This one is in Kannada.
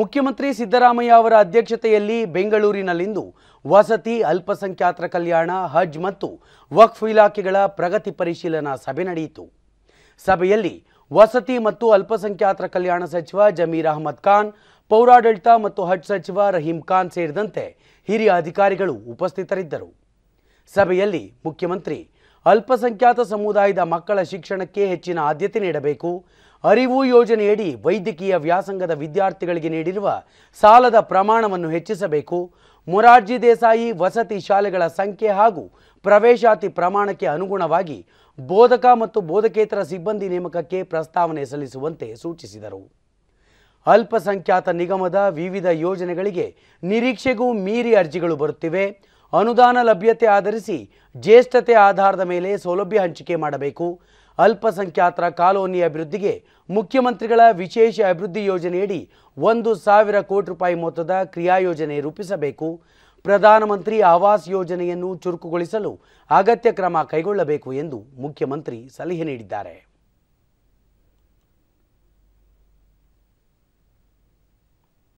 ಮುಖ್ಯಮಂತ್ರಿ ಸಿದ್ದರಾಮಯ್ಯ ಅವರ ಅಧ್ಯಕ್ಷತೆಯಲ್ಲಿ ಬೆಂಗಳೂರಿನಲ್ಲಿಂದು ವಸತಿ ಅಲ್ಪಸಂಖ್ಯಾತರ ಕಲ್ಯಾಣ ಹಜ್ ಮತ್ತು ವಕ್ಫ್ ಇಲಾಖೆಗಳ ಪ್ರಗತಿ ಪರಿಶೀಲನಾ ಸಭೆ ನಡೆಯಿತು ಸಭೆಯಲ್ಲಿ ವಸತಿ ಮತ್ತು ಅಲ್ಪಸಂಖ್ಯಾತರ ಕಲ್ಯಾಣ ಸಚಿವ ಜಮೀರ್ ಅಹಮದ್ ಖಾನ್ ಪೌರಾಡಳಿತ ಮತ್ತು ಹಜ್ ಸಚಿವ ರಹೀಂ ಖಾನ್ ಸೇರಿದಂತೆ ಹಿರಿಯ ಅಧಿಕಾರಿಗಳು ಉಪಸ್ಥಿತರಿದ್ದರು ಸಭೆಯಲ್ಲಿ ಮುಖ್ಯಮಂತ್ರಿ ಅಲ್ಪಸಂಖ್ಯಾತ ಸಮುದಾಯದ ಮಕ್ಕಳ ಶಿಕ್ಷಣಕ್ಕೆ ಹೆಚ್ಚಿನ ಆದ್ಯತೆ ನೀಡಬೇಕು ಅರಿವು ಯೋಜನೆಯಡಿ ವೈದ್ಯಕೀಯ ವ್ಯಾಸಂಗದ ವಿದ್ಯಾರ್ಥಿಗಳಿಗೆ ನೀಡಿರುವ ಸಾಲದ ಪ್ರಮಾಣವನ್ನು ಹೆಚ್ಚಿಸಬೇಕು ಮೊರಾರ್ಜಿ ದೇಸಾಯಿ ವಸತಿ ಶಾಲೆಗಳ ಸಂಖ್ಯೆ ಹಾಗೂ ಪ್ರವೇಶಾತಿ ಪ್ರಮಾಣಕ್ಕೆ ಅನುಗುಣವಾಗಿ ಬೋಧಕ ಮತ್ತು ಬೋಧಕೇತರ ಸಿಬ್ಬಂದಿ ನೇಮಕಕ್ಕೆ ಪ್ರಸ್ತಾವನೆ ಸಲ್ಲಿಸುವಂತೆ ಸೂಚಿಸಿದರು ಅಲ್ಪಸಂಖ್ಯಾತ ನಿಗಮದ ವಿವಿಧ ಯೋಜನೆಗಳಿಗೆ ನಿರೀಕ್ಷೆಗೂ ಮೀರಿ ಅರ್ಜಿಗಳು ಬರುತ್ತಿವೆ ಅನುದಾನ ಲಭ್ಯತೆ ಆಧರಿಸಿ ಜ್ಯೇಷ್ಠತೆ ಆಧಾರದ ಮೇಲೆ ಸೌಲಭ್ಯ ಹಂಚಿಕೆ ಮಾಡಬೇಕು ಅಲ್ಪಸಂಖ್ಯಾತರ ಕಾಲೋನಿ ಅಭಿವೃದ್ಧಿಗೆ ಮುಖ್ಯಮಂತ್ರಿಗಳ ವಿಶೇಷ ಅಭಿವೃದ್ಧಿ ಯೋಜನೆಯಡಿ ಒಂದು ಸಾವಿರ ಕೋಟಿ ರೂಪಾಯಿ ಮೊತ್ತದ ಕ್ರಿಯಾಯೋಜನೆ ರೂಪಿಸಬೇಕು ಪ್ರಧಾನಮಂತ್ರಿ ಆವಾಸ್ ಯೋಜನೆಯನ್ನು ಚುರುಕುಗೊಳಿಸಲು ಅಗತ್ಯ ಕ್ರಮ ಕೈಗೊಳ್ಳಬೇಕು ಎಂದು ಮುಖ್ಯಮಂತ್ರಿ ಸಲಹೆ ನೀಡಿದ್ದಾರೆ